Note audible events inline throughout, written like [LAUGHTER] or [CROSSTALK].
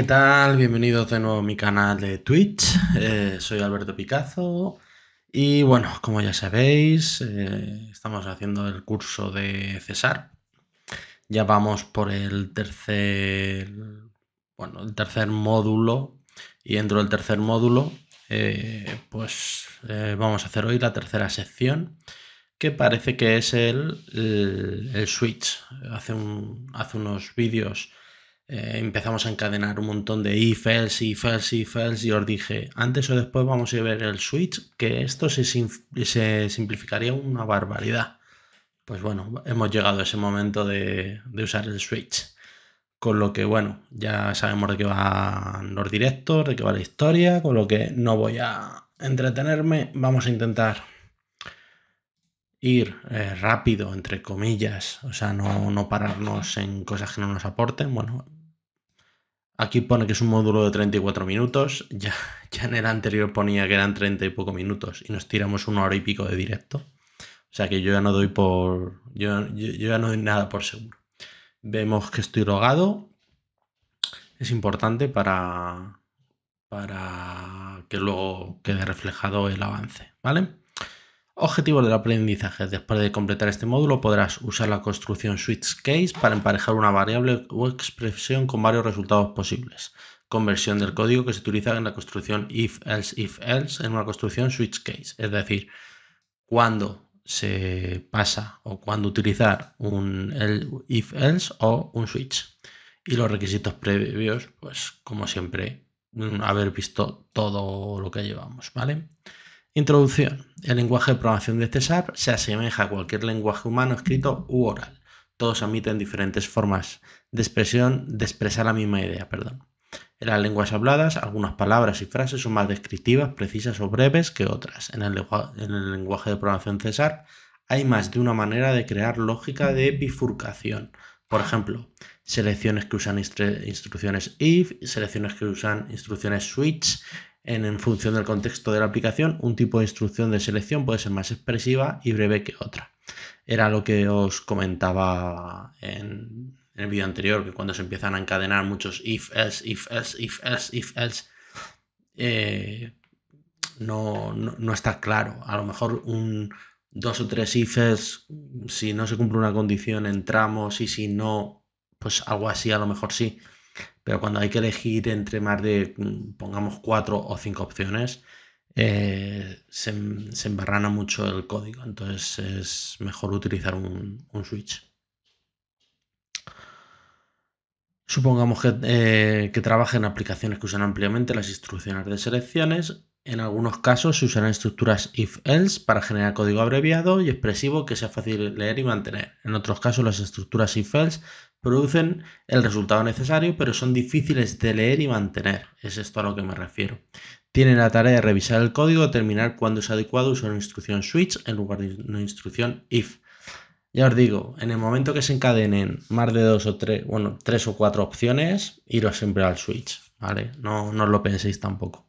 ¿qué tal? Bienvenidos de nuevo a mi canal de Twitch. Eh, soy Alberto Picazo y bueno, como ya sabéis, eh, estamos haciendo el curso de César. Ya vamos por el tercer, bueno, el tercer módulo y dentro del tercer módulo, eh, pues vamos a hacer hoy la tercera sección que parece que es el, Switch. Hace, hace unos vídeos eh, empezamos a encadenar un montón de if else, if else, if y os dije, antes o después vamos a ver el switch, que esto se, se simplificaría una barbaridad. Pues bueno, hemos llegado a ese momento de, usar el switch. Con lo que, bueno, ya sabemos de qué van los directos, de qué va la historia, con lo que no voy a entretenerme. Vamos a intentar ir eh, rápido, entre comillas, o sea, no, no pararnos en cosas que no nos aporten. Bueno, Aquí pone que es un módulo de 34 minutos. [LAUGHS] Ya, ya en el anterior ponía que eran 30 y poco minutos y nos tiramos una hora y pico de directo. O sea que yo ya no doy por. Yo, ya no doy nada por seguro. Vemos que estoy rogado. Es importante para, para que luego quede reflejado el avance. ¿Vale? Objetivo del aprendizaje. Después de completar este módulo podrás usar la construcción switch case para emparejar una variable o expresión con varios resultados posibles. Conversión del código que se utiliza en la construcción if, else, if, else en una construcción switch case, Es decir, cuando se pasa o cuando utilizar un if, else o un switch. Y los requisitos previos, pues como siempre, mm, haber visto todo lo que llevamos, ¿vale? Introducción. El lenguaje de programación de César este se asemeja a cualquier lenguaje humano escrito u oral. Todos admiten diferentes formas de expresión de expresar la misma idea, perdón. En las lenguas habladas, algunas palabras y frases son más descriptivas, precisas o breves que otras. En el, lenguaje de programación César hay más de una manera de crear lógica de bifurcación. Por ejemplo, selecciones que usan instrucciones if, selecciones que usan instrucciones switch, en, función del contexto de la aplicación, un tipo de instrucción de selección puede ser más expresiva y breve que otra. Era lo que os comentaba en, el vídeo anterior, que cuando se empiezan a encadenar muchos if, else, if, else, if, else, eh, no, no, está claro. A lo mejor un dos o tres ifs, si no se cumple una condición, entramos y si no, pues algo así a lo mejor sí pero cuando hay que elegir entre más de, mm, pongamos, cuatro o cinco opciones, eh, se, embarrana mucho el código, entonces es mejor utilizar un, switch. Supongamos que, eh, que trabajen aplicaciones que usan ampliamente las instrucciones de selecciones. En algunos casos se usarán estructuras if-else para generar código abreviado y expresivo que sea fácil leer y mantener. En otros casos las estructuras if-else producen el resultado necesario, pero son difíciles de leer y mantener. Es esto a lo que me refiero. Tienen la tarea de revisar el código, determinar cuándo es adecuado usar una instrucción switch en lugar de una instrucción if. Ya os digo, en el momento que se encadenen más de dos o tres, bueno, tres o cuatro opciones, iros siempre al switch, ¿vale? No, no os lo penséis tampoco.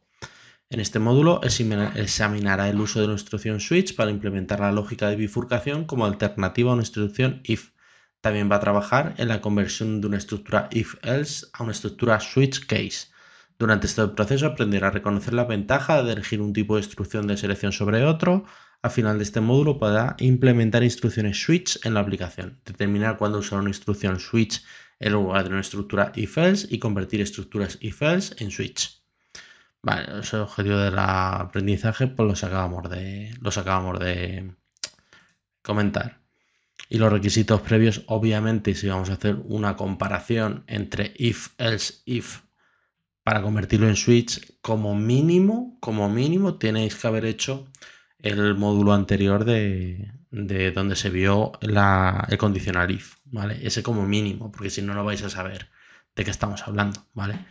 En este módulo examinará el uso de la instrucción switch para implementar la lógica de bifurcación como alternativa a una instrucción if también va a trabajar en la conversión de una estructura if-else a una estructura switch-case. Durante este proceso aprenderá a reconocer la ventaja de elegir un tipo de instrucción de selección sobre otro. Al final de este módulo podrá implementar instrucciones switch en la aplicación, determinar cuándo usar una instrucción switch en lugar de una estructura if-else y convertir estructuras if-else en switch. Vale, ese objetivo del aprendizaje, pues lo de, los acabamos de comentar y los requisitos previos, obviamente, si vamos a hacer una comparación entre if, else, if, para convertirlo en switch, como mínimo, como mínimo, tenéis que haber hecho el módulo anterior de, donde se vio la, el condicional if, ¿vale? Ese como mínimo, porque si no, no vais a saber de qué estamos hablando, ¿vale?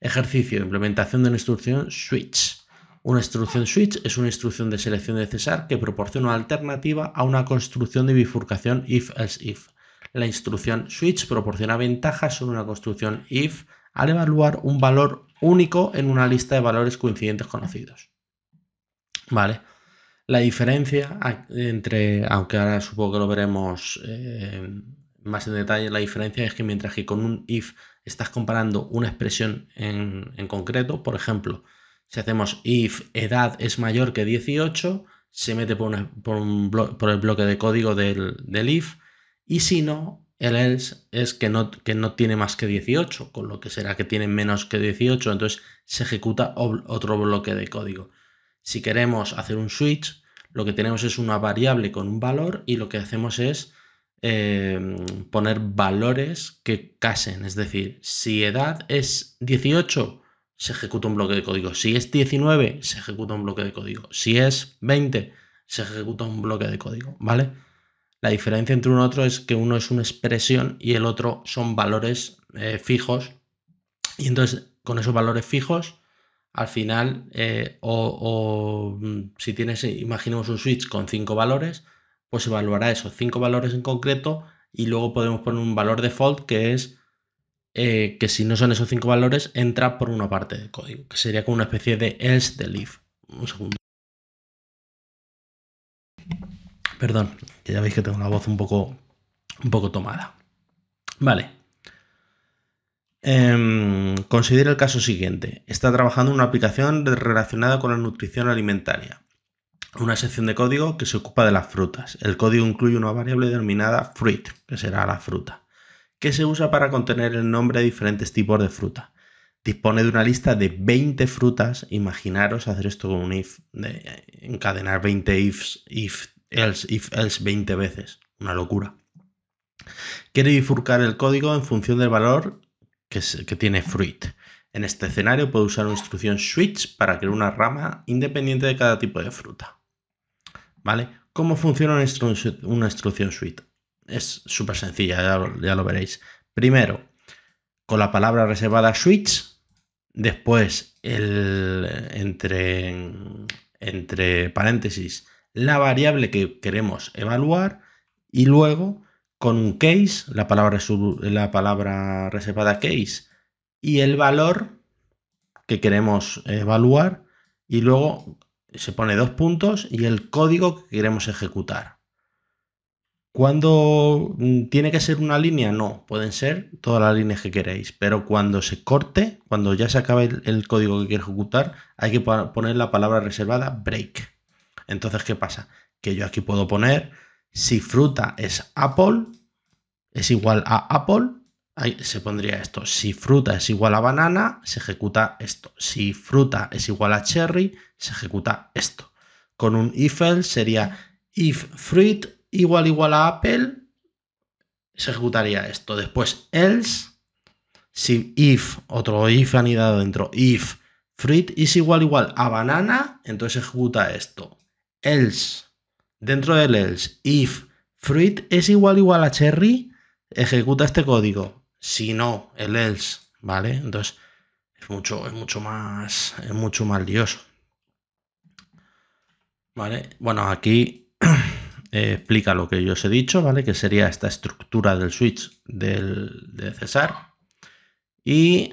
Ejercicio, implementación de la instrucción switch. Una instrucción switch es una instrucción de selección de César que proporciona una alternativa a una construcción de bifurcación if-else-if. La instrucción switch proporciona ventajas sobre una construcción if al evaluar un valor único en una lista de valores coincidentes conocidos. Vale. La diferencia entre, aunque ahora supongo que lo veremos eh, más en detalle, la diferencia es que mientras que con un if estás comparando una expresión en concreto, por ejemplo, si hacemos if edad es mayor que 18, se mete por, el bloque de código del, if. Y si no, el else es que no, que no tiene más que 18, con lo que será que tiene menos que 18, entonces se ejecuta otro bloque de código. Si queremos hacer un switch, lo que tenemos es una variable con un valor y lo que hacemos es em, poner valores que casen. Es decir, si edad es 18, se ejecuta un bloque de código. Si es 19, se ejecuta un bloque de código. Si es 20, se ejecuta un bloque de código, ¿vale? La diferencia entre uno y otro es que uno es una expresión y el otro son valores eh, fijos. Y entonces, con esos valores fijos, al final, eh, o, o, mm, si tienes, imaginemos un switch con cinco valores, pues evaluará esos cinco valores en concreto y luego podemos poner un valor default que es eh, que si no son esos cinco valores, entra por una parte del código, que sería como una especie de else del if. Un segundo. Perdón, que ya veis que tengo la voz un poco, un poco tomada. Vale. Eh, considera el caso siguiente. Está trabajando una aplicación relacionada con la nutrición alimentaria. Una sección de código que se ocupa de las frutas. El código incluye una variable denominada fruit, que será la fruta ¿Qué se usa para contener el nombre de diferentes tipos de fruta. Dispone de una lista de 20 frutas. Imaginaros hacer esto con un if, encadenar 20 ifs, if, else, if, else 20 veces. Una locura. Quiere bifurcar el código en función del valor que, tiene fruit. En este escenario puedo usar una instrucción switch para crear una rama independiente de cada tipo de fruta. ¿Vale? ¿Cómo funciona una, una instrucción switch? es súper sencilla, ya lo, veréis. Primero, con la palabra reservada switch, después el, entre, entre paréntesis la variable que queremos evaluar y luego con un case, la palabra, la palabra reservada case y el valor que queremos evaluar y luego se pone dos puntos y el código que queremos ejecutar. Cuando mm, tiene que ser una línea? No, pueden ser todas las líneas que queréis, pero cuando se corte, cuando ya se acabe el, código que quiere ejecutar, hay que poner la palabra reservada break. Entonces, ¿qué pasa? Que yo aquí puedo poner, si fruta es apple, es igual a apple, ahí se pondría esto. Si fruta es igual a banana, se ejecuta esto. Si fruta es igual a cherry, se ejecuta esto. Con un if else sería if fruit igual igual a Apple, se ejecutaría esto. Después else, si if, otro if anidado dentro, if fruit es igual igual a banana, entonces ejecuta esto. Else, dentro del else, if fruit es igual igual a cherry, ejecuta este código. Si no, el else, ¿vale? Entonces es mucho, es mucho más, es mucho más lioso. ¿Vale? Bueno, aquí eh, explica lo que yo os he dicho, ¿vale? Que sería esta estructura del switch de César. Y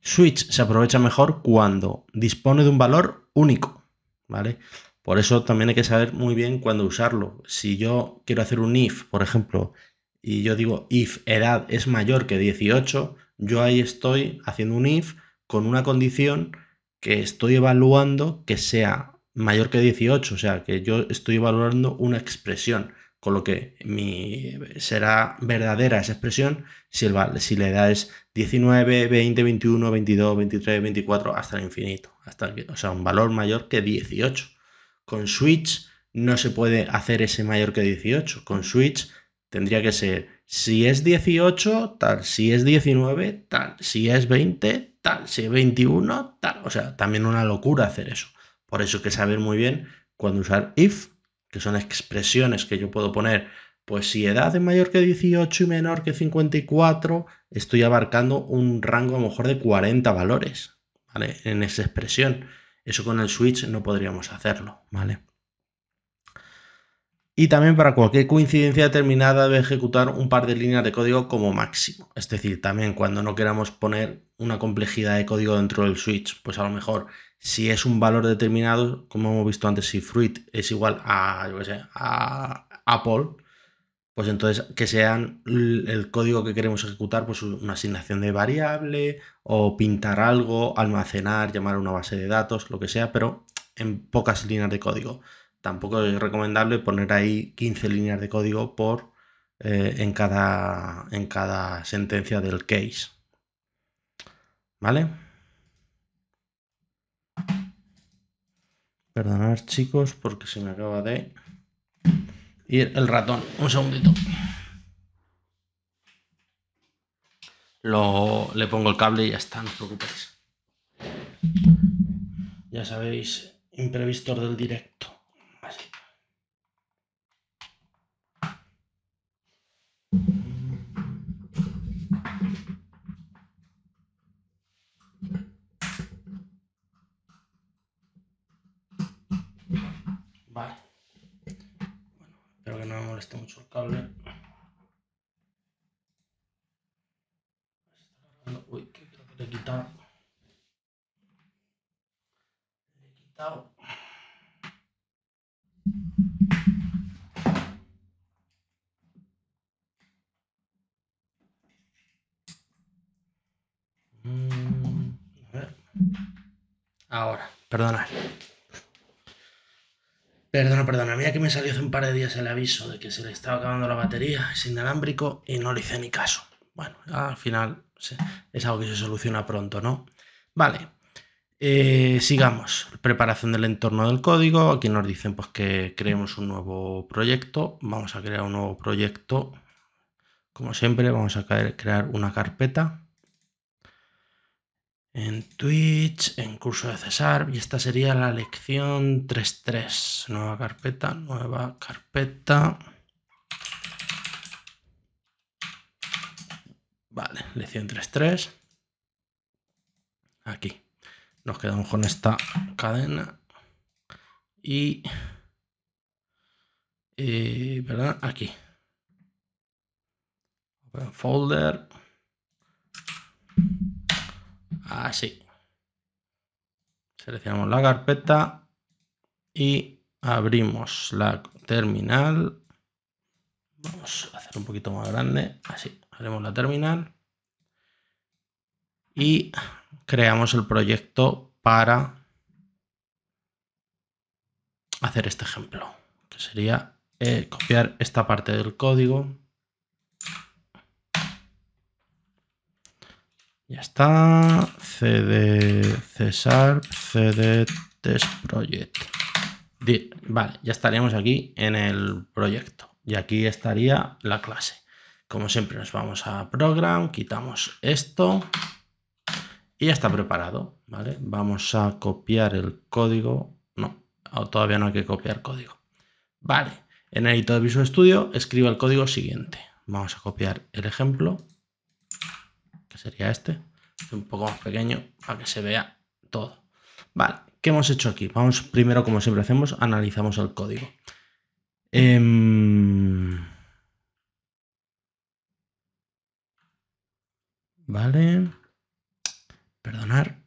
switch se aprovecha mejor cuando dispone de un valor único, ¿vale? Por eso también hay que saber muy bien cuándo usarlo. Si yo quiero hacer un if, por ejemplo, y yo digo if edad es mayor que 18, yo ahí estoy haciendo un if con una condición que estoy evaluando que sea mayor que 18, o sea que yo estoy valorando una expresión, con lo que mi, será verdadera esa expresión si, el, si la edad es 19, 20, 21, 22, 23, 24, hasta el infinito, hasta o sea, un valor mayor que 18. Con Switch no se puede hacer ese mayor que 18, con Switch tendría que ser si es 18, tal, si es 19, tal, si es 20, tal, si es 21, tal, o sea, también una locura hacer eso. Por eso hay que saber muy bien cuando usar if, que son expresiones que yo puedo poner, pues si edad es mayor que 18 y menor que 54, estoy abarcando un rango a lo mejor de 40 valores, ¿vale? En esa expresión. Eso con el switch no podríamos hacerlo, ¿vale? y también para cualquier coincidencia determinada de ejecutar un par de líneas de código como máximo. Es decir, también cuando no queramos poner una complejidad de código dentro del switch, pues a lo mejor si es un valor determinado, como hemos visto antes, si fruit es igual a, a Apple, pues entonces que sean el código que queremos ejecutar, pues una asignación de variable o pintar algo, almacenar, llamar a una base de datos, lo que sea, pero en pocas líneas de código tampoco es recomendable poner ahí 15 líneas de código por, eh, en, cada, en cada sentencia del case. ¿Vale? Perdonad chicos porque se me acaba de ir el ratón. Un segundito. Lo, le pongo el cable y ya está, no os preocupéis. Ya sabéis, imprevistos del directo. moleste mucho el cable. Uy, que creo que le he quitado. Le he quitado. Mm, Ahora, perdona Perdona, perdona, mira que me salió hace un par de días el aviso de que se le estaba acabando la batería, sin inalámbrico y no le hice ni caso. Bueno, al final es algo que se soluciona pronto, ¿no? Vale, eh, sigamos. Preparación del entorno del código. Aquí nos dicen pues, que creemos un nuevo proyecto. Vamos a crear un nuevo proyecto. Como siempre, vamos a crear una carpeta en Twitch, en curso de César, y esta sería la lección 3.3. Nueva carpeta, nueva carpeta. Vale, lección 3.3. Aquí. Nos quedamos con esta cadena. Y... ¿Verdad? Aquí. Open folder. Así. Seleccionamos la carpeta y abrimos la terminal. Vamos a hacer un poquito más grande. Así, haremos la terminal. Y creamos el proyecto para hacer este ejemplo, que sería eh, copiar esta parte del código Ya está. CD Cesar, CD Test Project. Vale, ya estaríamos aquí en el proyecto. Y aquí estaría la clase. Como siempre nos vamos a Program, quitamos esto y ya está preparado. ¿vale? Vamos a copiar el código. No, todavía no hay que copiar código. Vale, en el editor de Visual Studio escriba el código siguiente. Vamos a copiar el ejemplo sería este, un poco más pequeño para que se vea todo. Vale, ¿qué hemos hecho aquí? Vamos primero, como siempre hacemos, analizamos el código. Em, vale. Perdonar.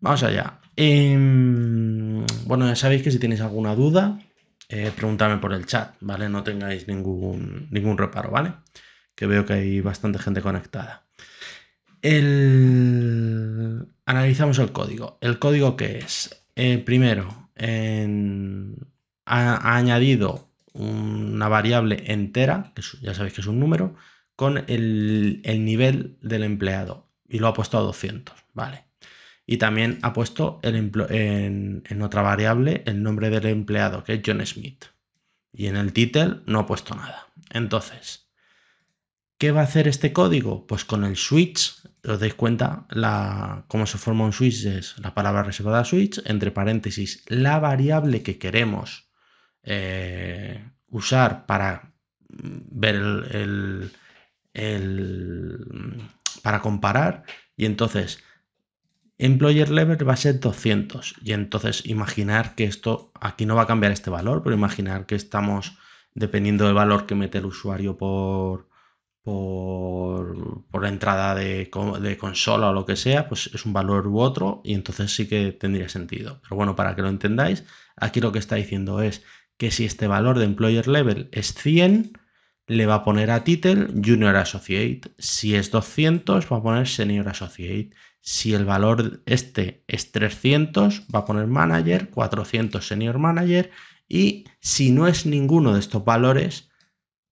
Vamos allá. Em, bueno, ya sabéis que si tenéis alguna duda, eh, preguntadme por el chat, ¿vale? No tengáis ningún, ningún reparo, ¿vale? vale que veo que hay bastante gente conectada. Analizamos el código. ¿El código que es? Eh, primero, ha, añadido una variable entera, que ya sabéis que es un número, con el, nivel del empleado y lo ha puesto a 200, ¿vale? Y también ha puesto en, en, otra variable el nombre del empleado, que es John Smith. Y en el título no ha puesto nada. Entonces, ¿Qué va a hacer este código? Pues con el switch, os dais cuenta la, cómo se forma un switch, es la palabra reservada switch, entre paréntesis, la variable que queremos eh, usar para ver el, el, para comparar y entonces employer level va a ser 200 y entonces imaginar que esto aquí no va a cambiar este valor pero imaginar que estamos dependiendo del valor que mete el usuario por por, la entrada de, de, consola o lo que sea, pues es un valor u otro y entonces sí que tendría sentido. Pero bueno, para que lo entendáis, aquí lo que está diciendo es que si este valor de employer level es 100, le va a poner a title junior associate. Si es 200, va a poner senior associate. Si el valor este es 300, va a poner manager, 400 senior manager. Y si no es ninguno de estos valores,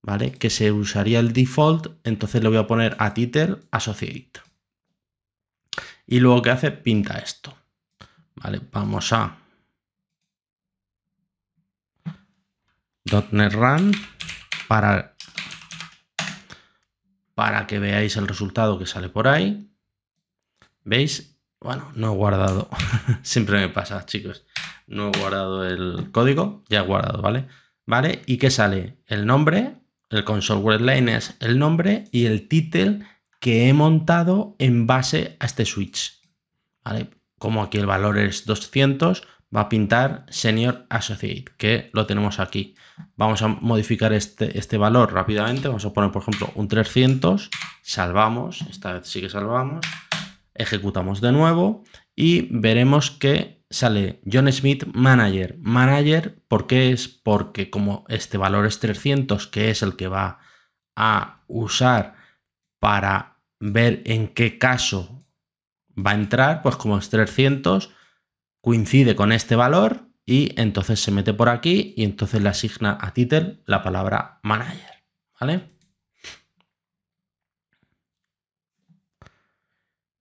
¿vale? Que se usaría el default, entonces le voy a poner a title associate. Y luego que hace, pinta esto. Vale, vamos a .NET Run para, para que veáis el resultado que sale por ahí. ¿Veis? Bueno, no he guardado. [LAUGHS] Siempre me pasa, chicos. No he guardado el código, ya he guardado, ¿vale? ¿Vale? ¿Y qué sale? El nombre, el console Wordline es el nombre y el título que he montado en base a este switch. Como aquí el valor es 200, va a pintar Senior Associate, que lo tenemos aquí. Vamos a modificar este, este valor rápidamente. Vamos a poner, por ejemplo, un 300. Salvamos, esta vez sí que salvamos. Ejecutamos de nuevo y veremos que sale John Smith Manager. Manager, ¿por qué es? Porque como este valor es 300, que es el que va a usar para ver en qué caso va a entrar, pues como es 300, coincide con este valor y entonces se mete por aquí y entonces le asigna a title la palabra manager, ¿vale?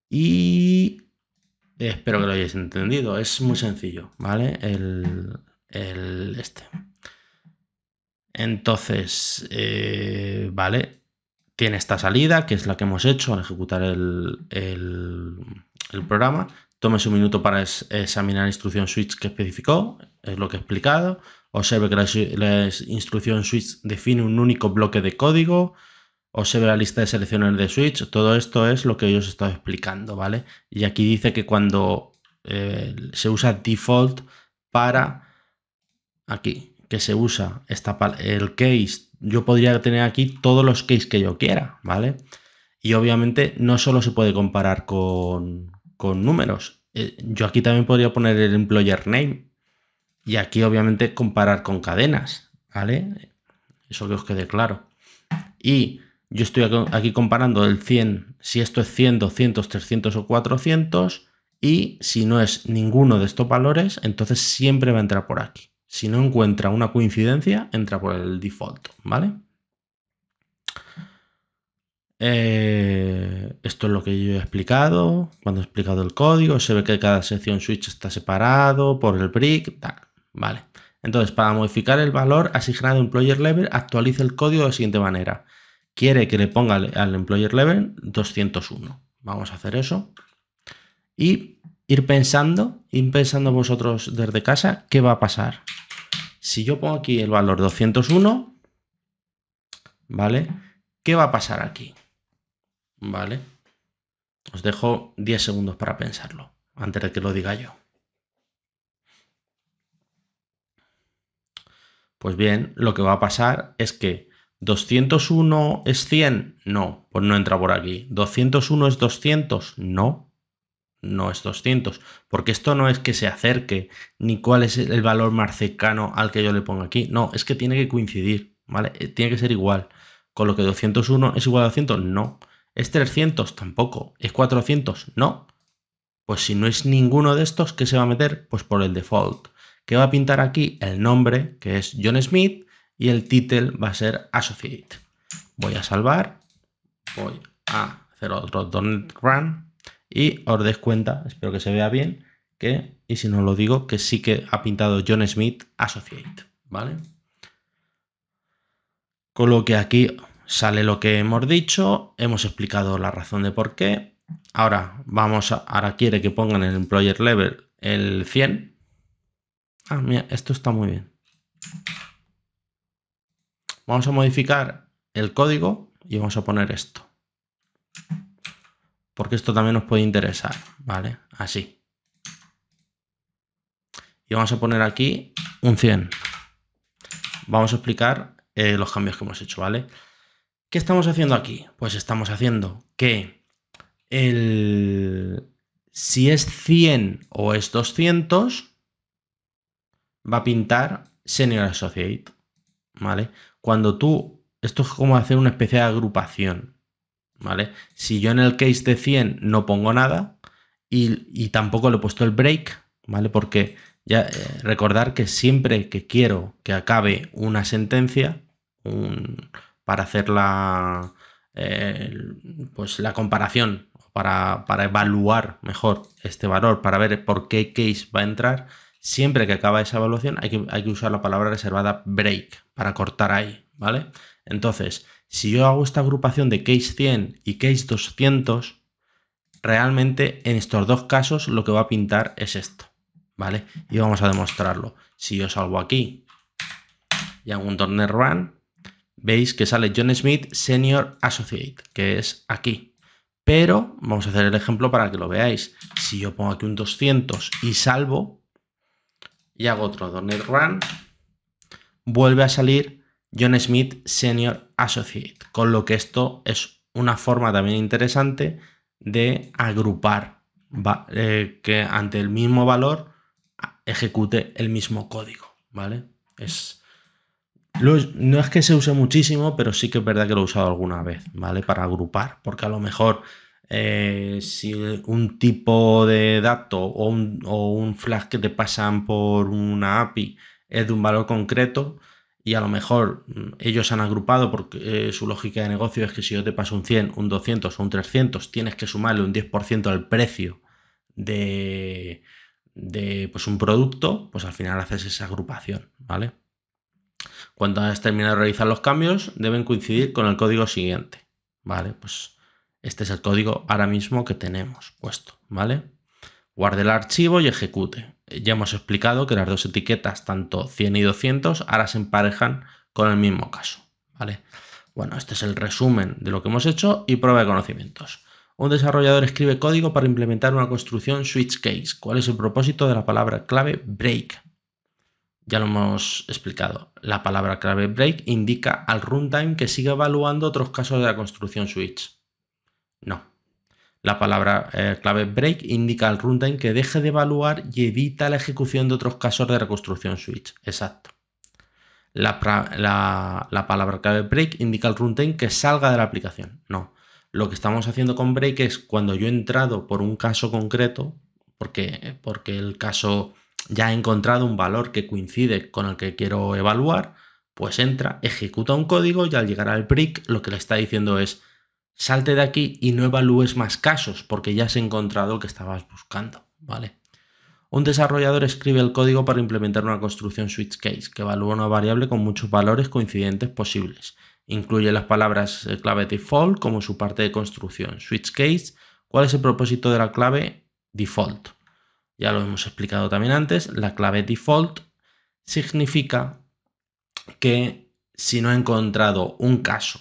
Y Espero que lo hayáis entendido. Es muy sencillo, ¿vale? El, este. Entonces, eh, vale, tiene esta salida, que es la que hemos hecho al ejecutar el, programa. Tómese un minuto para examinar la instrucción switch que especificó, es lo que he explicado. Observe que la instrucción switch define un único bloque de código. O se ve la lista de selecciones de Switch. Todo esto es lo que yo os estaba explicando, ¿vale? Y aquí dice que cuando eh, se usa default para aquí, que se usa esta, el case. Yo podría tener aquí todos los cases que yo quiera, ¿vale? Y obviamente no solo se puede comparar con, números. Eh, yo aquí también podría poner el employer name. Y aquí obviamente comparar con cadenas, ¿vale? Eso que os quede claro. Y yo estoy aquí comparando el 100, si esto es 100, 200, 300 o 400, y si no es ninguno de estos valores, entonces siempre va a entrar por aquí. Si no encuentra una coincidencia, entra por el default, ¿vale? Eh, esto es lo que yo he explicado, cuando he explicado el código, se ve que cada sección switch está separado por el brick, tal, ¿vale? Entonces, para modificar el valor asignado en player level, actualice el código de la siguiente manera quiere que le ponga al, employer level 201. Vamos a hacer eso. Y ir pensando, ir pensando vosotros desde casa, qué va a pasar. Si yo pongo aquí el valor 201, ¿vale? ¿Qué va a pasar aquí? ¿Vale? Os dejo 10 segundos para pensarlo, antes de que lo diga yo. Pues bien, lo que va a pasar es que ¿201 es 100? No, pues no entra por aquí. ¿201 es 200? No, no es 200. Porque esto no es que se acerque, ni cuál es el valor más cercano al que yo le ponga aquí. No, es que tiene que coincidir, ¿vale? Eh, tiene que ser igual. Con lo que 201 es igual a 200, no. ¿Es 300? Tampoco. ¿Es 400? No. Pues si no es ninguno de estos, ¿qué se va a meter? Pues por el default. ¿Qué va a pintar aquí? El nombre, que es John Smith, y el título va a ser Associate. Voy a salvar, voy a hacer otro donut Run y os des cuenta, espero que se vea bien, que, y si no lo digo, que sí que ha pintado John Smith Associate, ¿vale? Con lo que aquí sale lo que hemos dicho, hemos explicado la razón de por qué. Ahora vamos a, ahora quiere que pongan el employer level el 100. Ah, mira, esto está muy bien. Vamos a modificar el código y vamos a poner esto. Porque esto también nos puede interesar, ¿vale? Así. Y vamos a poner aquí un 100. Vamos a explicar eh, los cambios que hemos hecho, ¿vale? ¿Qué estamos haciendo aquí? Pues estamos haciendo que el... si es 100 o es 200, va a pintar Senior Associate, ¿vale? cuando tú, esto es como hacer una especie de agrupación, ¿vale? Si yo en el case de 100 no pongo nada y, tampoco le he puesto el break, ¿vale? Porque ya eh, recordar que siempre que quiero que acabe una sentencia, para hacer la, eh, pues la comparación, para, para evaluar mejor este valor, para ver por qué case va a entrar, siempre que acaba esa evaluación hay que, hay que, usar la palabra reservada break para cortar ahí, ¿vale? Entonces, si yo hago esta agrupación de case 100 y case 200, realmente en estos dos casos lo que va a pintar es esto, ¿vale? Y vamos a demostrarlo. Si yo salgo aquí y hago un torneo run, veis que sale John Smith Senior Associate, que es aquí, pero vamos a hacer el ejemplo para que lo veáis. Si yo pongo aquí un 200 y salvo, y hago otro donate run, vuelve a salir John Smith Senior Associate, con lo que esto es una forma también interesante de agrupar eh, que ante el mismo valor ejecute el mismo código, ¿vale? Es, no es que se use muchísimo, pero sí que es verdad que lo he usado alguna vez, ¿vale? Para agrupar, porque a lo mejor eh, si un tipo de dato o un, flash que te pasan por una API es de un valor concreto y a lo mejor mm, ellos han agrupado porque eh, su lógica de negocio es que si yo te paso un 100, un 200 o un 300, tienes que sumarle un 10% al precio de, pues, un producto, pues al final haces esa agrupación, ¿vale? Cuando has terminado de realizar los cambios, deben coincidir con el código siguiente, ¿vale? Pues este es el código ahora mismo que tenemos puesto, ¿vale? Guarde el archivo y ejecute. Ya hemos explicado que las dos etiquetas, tanto 100 y 200, ahora se emparejan con el mismo caso, ¿vale? Bueno, este es el resumen de lo que hemos hecho y prueba de conocimientos. Un desarrollador escribe código para implementar una construcción switch case. ¿Cuál es el propósito de la palabra clave break? Ya lo hemos explicado. La palabra clave break indica al runtime que siga evaluando otros casos de la construcción switch. No. La palabra eh, clave break indica al runtime que deje de evaluar y evita la ejecución de otros casos de reconstrucción switch. Exacto. La, palabra clave break indica al runtime que salga de la aplicación. No. Lo que estamos haciendo con break es cuando yo he entrado por un caso concreto, porque, porque el caso ya ha encontrado un valor que coincide con el que quiero evaluar, pues entra, ejecuta un código y al llegar al break lo que le está diciendo es salte de aquí y no evalúes más casos porque ya has encontrado el que estabas buscando, ¿vale? Un desarrollador escribe el código para implementar una construcción switch case que evalúa una variable con muchos valores coincidentes posibles. Incluye las palabras eh, clave default como su parte de construcción. Switch case, cuál es el propósito de la clave default. Ya lo hemos explicado también antes, la clave default significa que si no he encontrado un caso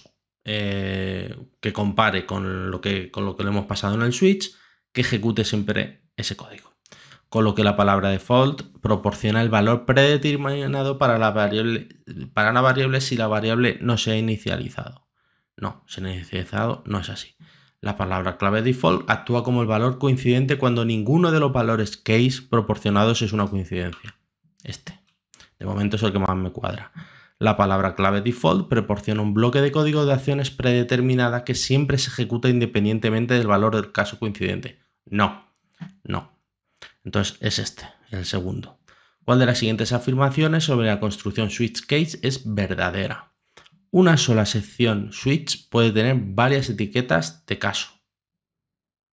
eh, que compare con lo que, con lo que le hemos pasado en el switch, que ejecute siempre ese código. Con lo que la palabra default proporciona el valor predeterminado para la variable, para la variable si la variable no se ha inicializado. No, se ha inicializado no es así. La palabra clave default actúa como el valor coincidente cuando ninguno de los valores case proporcionados es una coincidencia. Este. De momento es el que más me cuadra. La palabra clave default proporciona un bloque de código de acciones predeterminada que siempre se ejecuta independientemente del valor del caso coincidente. No, no. Entonces es este, el segundo. ¿Cuál de las siguientes afirmaciones sobre la construcción switch case es verdadera? Una sola sección switch puede tener varias etiquetas de caso.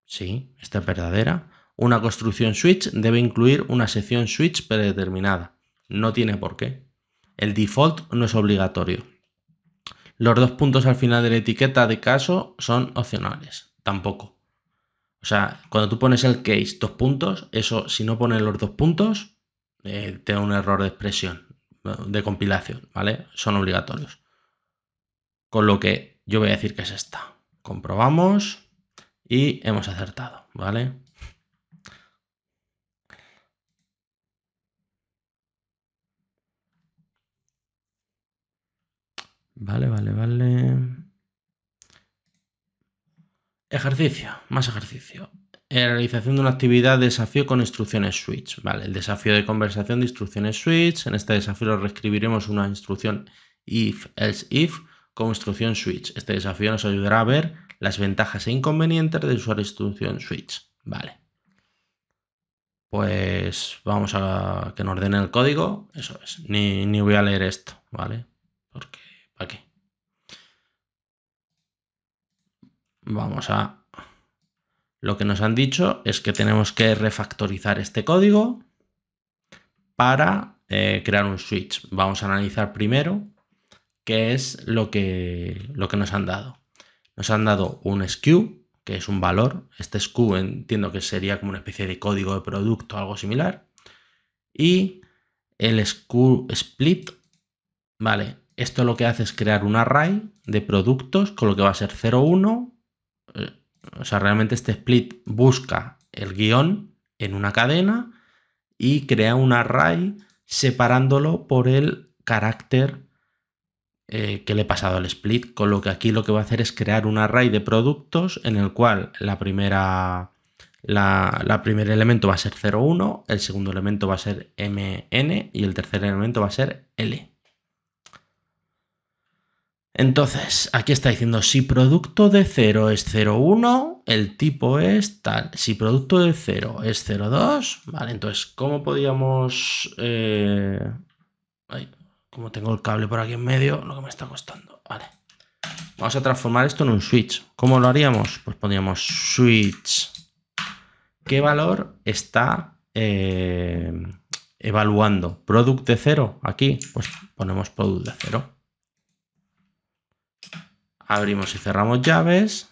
Sí, esta es verdadera. Una construcción switch debe incluir una sección switch predeterminada. No tiene por qué. El default no es obligatorio. Los dos puntos al final de la etiqueta de caso son opcionales, tampoco. O sea, cuando tú pones el case dos puntos, eso si no pones los dos puntos, eh, te da un error de expresión, de compilación, ¿vale? Son obligatorios. Con lo que yo voy a decir que es esta. Comprobamos y hemos acertado, ¿vale? Vale, vale, vale. Ejercicio, más ejercicio. Eh, realización de una actividad desafío con instrucciones switch. Vale, el desafío de conversación de instrucciones switch. En este desafío reescribiremos una instrucción if, else if con instrucción switch. Este desafío nos ayudará a ver las ventajas e inconvenientes de usar instrucción switch. Vale. Pues vamos a que nos ordenen el código. Eso es. Ni, ni voy a leer esto, ¿vale? Porque Vamos a... Lo que nos han dicho es que tenemos que refactorizar este código para eh, crear un switch. Vamos a analizar primero qué es lo que, lo que nos han dado. Nos han dado un skew, que es un valor. Este skew entiendo que sería como una especie de código de producto, algo similar. Y el skew split, vale, esto lo que hace es crear un array de productos con lo que va a ser 0, 1, o sea, realmente este split busca el guión en una cadena y crea un array separándolo por el carácter eh, que le he pasado al split. Con lo que aquí lo que va a hacer es crear un array de productos en el cual la primera, la, primer elemento va a ser 01, el segundo elemento va a ser mn y el tercer elemento va a ser l. Entonces, aquí está diciendo, si producto de 0 es 0,1, el tipo es tal. Si producto de 0 es 0,2, vale, entonces, ¿cómo podríamos, eh, como tengo el cable por aquí en medio, lo que me está costando. Vale. Vamos a transformar esto en un switch. ¿Cómo lo haríamos? Pues poníamos switch. ¿Qué valor está eh, evaluando? ¿Product de 0? Aquí, pues ponemos product de 0. Abrimos y cerramos llaves.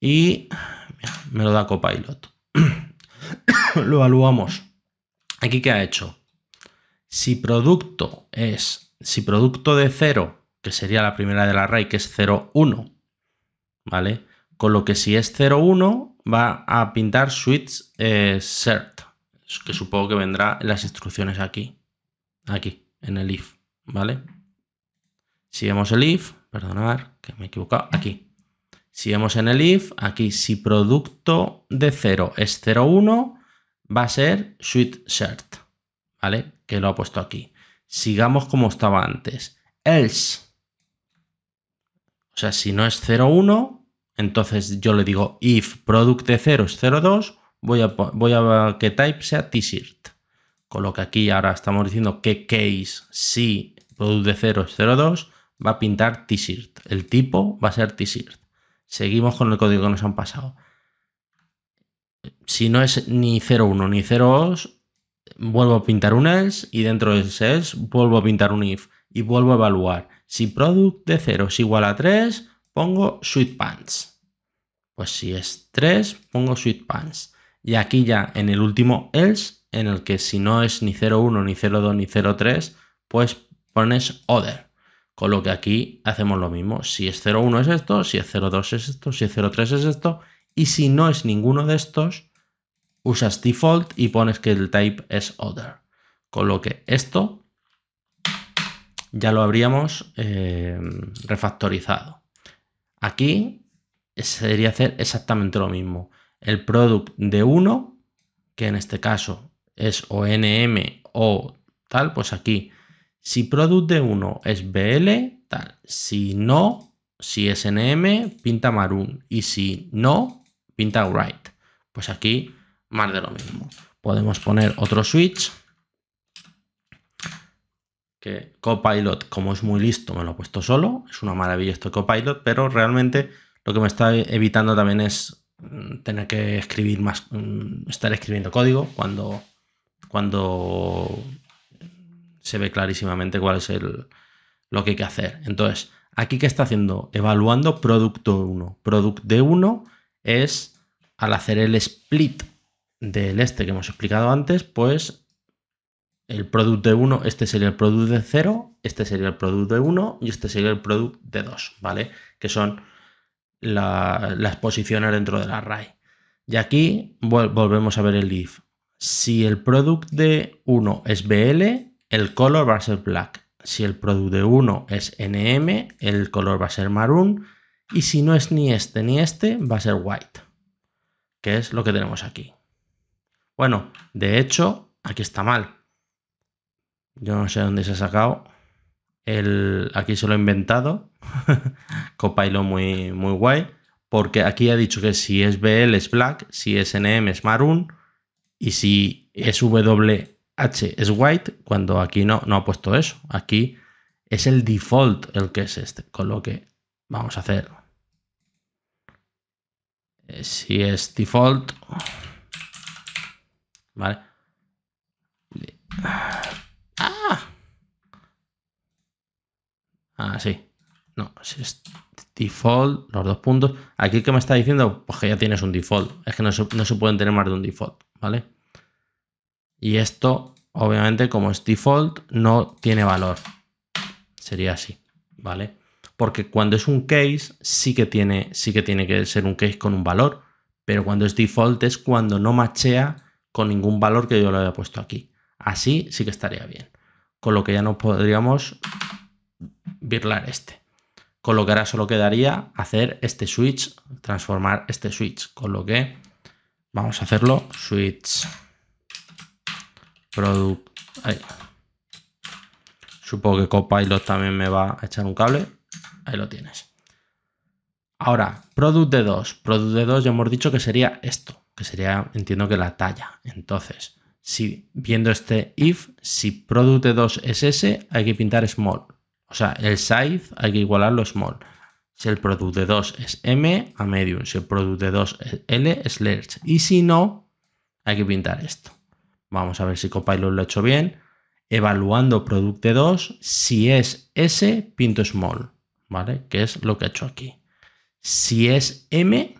Y me lo da Copilot. [COUGHS] lo evaluamos. Aquí qué ha hecho. Si producto es, si producto de 0, que sería la primera del array, que es 0, 1, ¿vale? Con lo que si es 0, 1, va a pintar switch eh, cert, que supongo que vendrá en las instrucciones aquí, aquí, en el if, ¿vale? Si vemos el if, perdonad que me he equivocado, aquí. Si vemos en el if, aquí si producto de 0 es 0,1, va a ser sweet shirt, ¿vale? Que lo ha puesto aquí. Sigamos como estaba antes. Else. O sea, si no es 0,1, entonces yo le digo if product de 0 es 0,2, voy a, voy a que type sea t-shirt. Con lo que aquí ahora estamos diciendo que case si producto de 0 es 0,2, va a pintar t-shirt. El tipo va a ser t-shirt. Seguimos con el código que nos han pasado. Si no es ni 01 ni 02, vuelvo a pintar un else y dentro de ese else vuelvo a pintar un if y vuelvo a evaluar. Si product de 0 es igual a 3, pongo sweet pants. Pues si es 3, pongo sweet pants. Y aquí ya en el último else, en el que si no es ni 01, ni 02, ni 03, pues pones other. Con lo que aquí hacemos lo mismo. Si es 0,1 es esto, si es 0,2 es esto, si es 0,3 es esto. Y si no es ninguno de estos, usas default y pones que el type es other. Con lo que esto ya lo habríamos eh, refactorizado. Aquí sería hacer exactamente lo mismo. El product de 1, que en este caso es onm o tal, pues aquí si product de 1 es BL, tal. Si no, si es NM, pinta maroon. Y si no, pinta white. Pues aquí más de lo mismo. Podemos poner otro switch. Que Copilot, como es muy listo, me lo he puesto solo. Es una maravilla esto Copilot, pero realmente lo que me está evitando también es mm, tener que escribir más, mm, estar escribiendo código cuando, cuando se ve clarísimamente cuál es el, lo que hay que hacer. Entonces, aquí que está haciendo, evaluando producto 1. Product de 1 es al hacer el split del este que hemos explicado antes, pues el producto de 1, este sería el producto de 0, este sería el producto de 1 y este sería el producto de 2, ¿vale? Que son las posiciones dentro del array. Y aquí volvemos a ver el if. Si el producto de 1 es BL, el color va a ser black. Si el producto de uno es NM, el color va a ser marrón Y si no es ni este ni este, va a ser white, que es lo que tenemos aquí. Bueno, de hecho, aquí está mal. Yo no sé dónde se ha sacado. El, aquí se lo he inventado. [LAUGHS] Copailo muy, muy guay. Porque aquí ha dicho que si es BL es black, si es NM es maroon y si es W H es white cuando aquí no, ha puesto eso. Aquí es el default el que es este. Con lo que vamos a hacer. Eh, si es default. Vale. Ah. ¡Ah! sí. No, si es default, los dos puntos. Aquí que me está diciendo, pues que ya tienes un default. Es que no se pueden tener más de un default, ¿vale? Y esto, obviamente, como es default, no tiene valor. Sería así, ¿vale? Porque cuando es un case, sí que tiene, sí que, tiene que ser un case con un valor. Pero cuando es default es cuando no machea con ningún valor que yo le haya puesto aquí. Así sí que estaría bien. Con lo que ya no podríamos virlar este. Con lo que ahora solo quedaría hacer este switch, transformar este switch. Con lo que vamos a hacerlo switch product. Supongo que Copilot también me va a echar un cable. Ahí lo tienes. Ahora, product de 2. Product de 2 ya hemos dicho que sería esto, que sería, entiendo que la talla. Entonces, si viendo este if, si product de 2 es S hay que pintar small. O sea, el size hay que igualarlo a small. Si el product de 2 es m, a medium. Si el product de 2 es l, es large. Y si no, hay que pintar esto. Vamos a ver si Copilot lo ha hecho bien. Evaluando producto e 2, si es S, pinto Small, ¿vale? Que es lo que he hecho aquí. Si es M,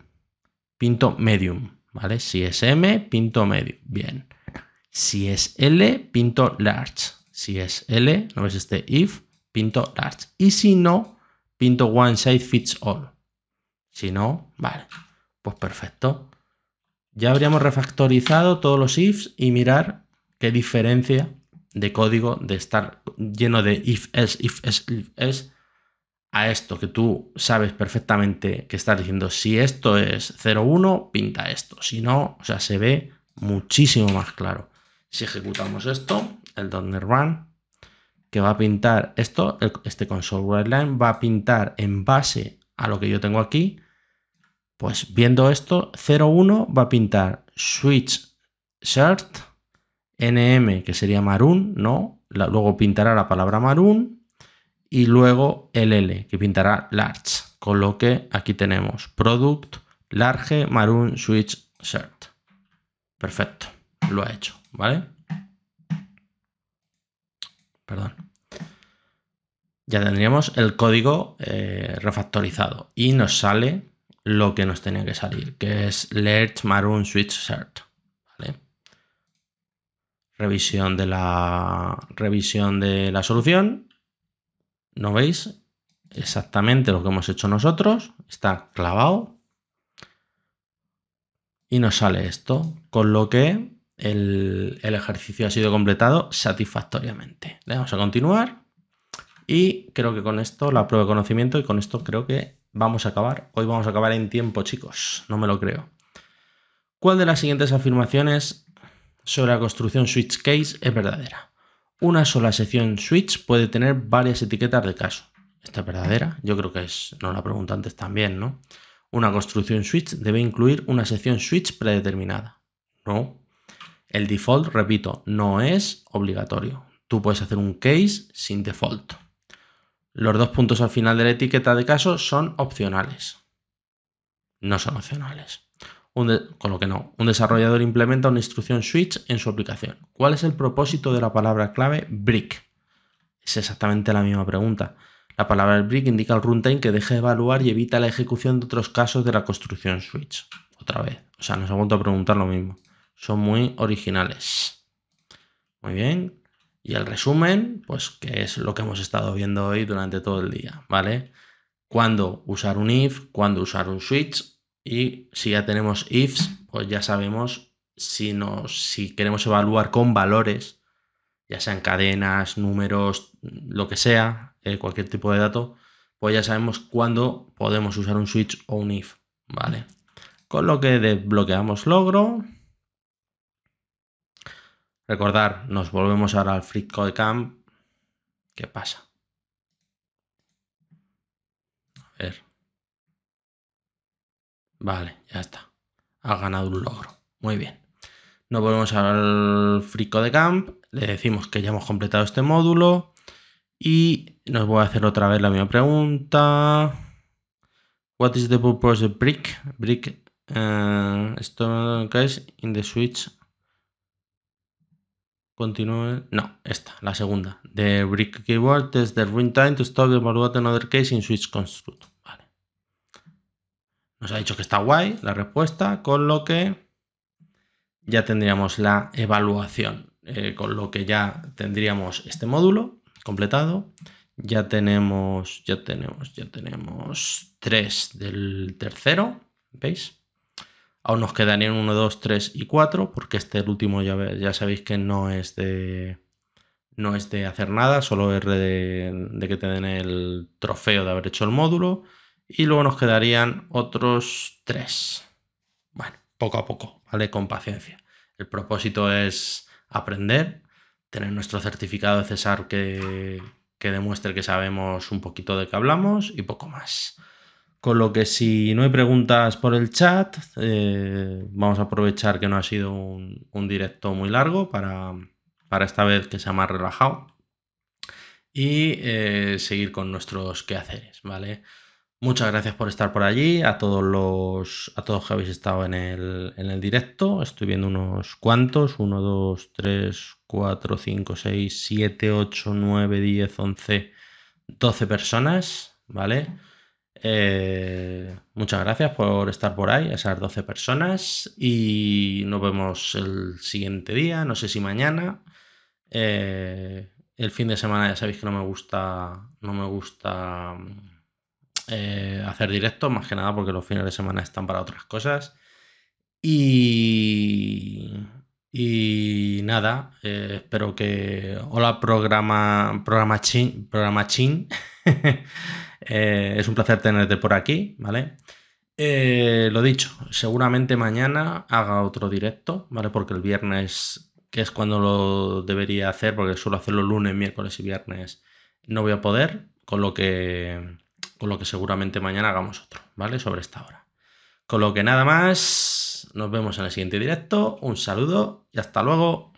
pinto Medium, ¿vale? Si es M, pinto Medium, bien. Si es L, pinto Large. Si es L, no ves este if, pinto Large. Y si no, pinto One Size Fits All. Si no, vale, pues perfecto ya habríamos refactorizado todos los ifs y mirar qué diferencia de código de estar lleno de if es, if a esto que tú sabes perfectamente que estás diciendo, si esto es 0,1, pinta esto, si no, o sea, se ve muchísimo más claro. Si ejecutamos esto, el donner Run, que va a pintar esto, este console line va a pintar en base a lo que yo tengo aquí, pues viendo esto, 01 va a pintar switch shirt nm, que sería maroon, ¿no? luego pintará la palabra maroon y luego ll, que pintará large. Con lo que aquí tenemos product large maroon switch shirt. Perfecto, lo ha hecho, ¿vale? Perdón ya tendríamos el código eh, refactorizado y nos sale lo que nos tenía que salir, que es Lerch Maroon Switch Shirt. Revisión de la revisión de la solución. ¿No veis? Exactamente lo que hemos hecho nosotros. Está clavado. Y nos sale esto. Con lo que el, el ejercicio ha sido completado satisfactoriamente. Le vamos a continuar. Y creo que con esto la prueba de conocimiento y con esto creo que Vamos a acabar. Hoy vamos a acabar en tiempo, chicos. No me lo creo. ¿Cuál de las siguientes afirmaciones sobre la construcción switch case es verdadera? Una sola sección switch puede tener varias etiquetas de caso. Esta es verdadera. Yo creo que es, no la pregunta antes también, ¿no? Una construcción switch debe incluir una sección switch predeterminada. No. El default, repito, no es obligatorio. Tú puedes hacer un case sin default. Los dos puntos al final de la etiqueta de caso son opcionales. No son opcionales. con lo que no, un desarrollador implementa una instrucción switch en su aplicación. ¿Cuál es el propósito de la palabra clave brick? Es exactamente la misma pregunta. La palabra brick indica al runtime que deje de evaluar y evita la ejecución de otros casos de la construcción switch. Otra vez. O sea, nos ha vuelto a preguntar lo mismo. Son muy originales. Muy bien. Y el resumen, pues que es lo que hemos estado viendo hoy durante todo el día, ¿vale? Cuándo usar un if, cuándo usar un switch y si ya tenemos ifs, pues ya sabemos si, nos, si queremos evaluar con valores, ya sean cadenas, números, lo que sea, eh, cualquier tipo de dato, pues ya sabemos cuándo podemos usar un switch o un if, ¿vale? Con lo que desbloqueamos logro, Recordar, nos volvemos ahora al frico de Camp. ¿Qué pasa? A ver. Vale, ya está. Ha ganado un logro. Muy bien. Nos volvemos al frico de Camp. Le decimos que ya hemos completado este módulo. Y nos voy a hacer otra vez la misma pregunta. What is the purpose of brick? Brick eh, esto que es in the switch Continúe. No, esta, la segunda. The brick keyword is the runtime to stop evaluate another case in switch construct. Vale. Nos ha dicho que está guay la respuesta, con lo que ya tendríamos la evaluación, eh, con lo que ya tendríamos este módulo completado. Ya tenemos, ya tenemos, ya tenemos tres del tercero, ¿veis? Aún nos quedarían 1, 2, 3 y 4, porque este el último ya, ya sabéis que no es de no hacer nada, solo es de, que te den el trofeo de haber hecho el módulo. Y luego nos quedarían otros tres. Bueno, poco a poco, ¿vale? Con paciencia. El propósito es aprender, tener nuestro certificado de CESAR que demuestre que sabemos un poquito de qué hablamos y poco más. Con lo que si no hay preguntas por el chat, eh, vamos a aprovechar que no ha sido un, un directo muy largo para, para, esta vez que sea más relajado y eh, seguir con nuestros quehaceres, ¿vale? Muchas gracias por estar por allí, a todos los a todos que habéis estado en el, en el directo. Estoy viendo unos cuantos, 1, 2, 3, 4, 5, 6, 7, 8, 9, 10, 11, 12 personas, ¿vale? Eh, muchas gracias por estar por ahí, esas 12 personas. Y nos vemos el siguiente día, no sé si mañana. Eh, el fin de semana ya sabéis que no me gusta. No me gusta eh, hacer directo, más que nada porque los fines de semana están para otras cosas. Y. Y nada, espero que. Hola, programa. Programa chin. Programa chin. [LAUGHS] Eh, es un placer tenerte por aquí, ¿vale? Eh, lo dicho, seguramente mañana haga otro directo, ¿vale? Porque el viernes, que es cuando lo debería hacer, porque suelo hacerlo lunes, miércoles y viernes, no voy a poder, con lo que, con lo que seguramente mañana hagamos otro, ¿vale? Sobre esta hora. Con lo que nada más, nos vemos en el siguiente directo, un saludo y hasta luego.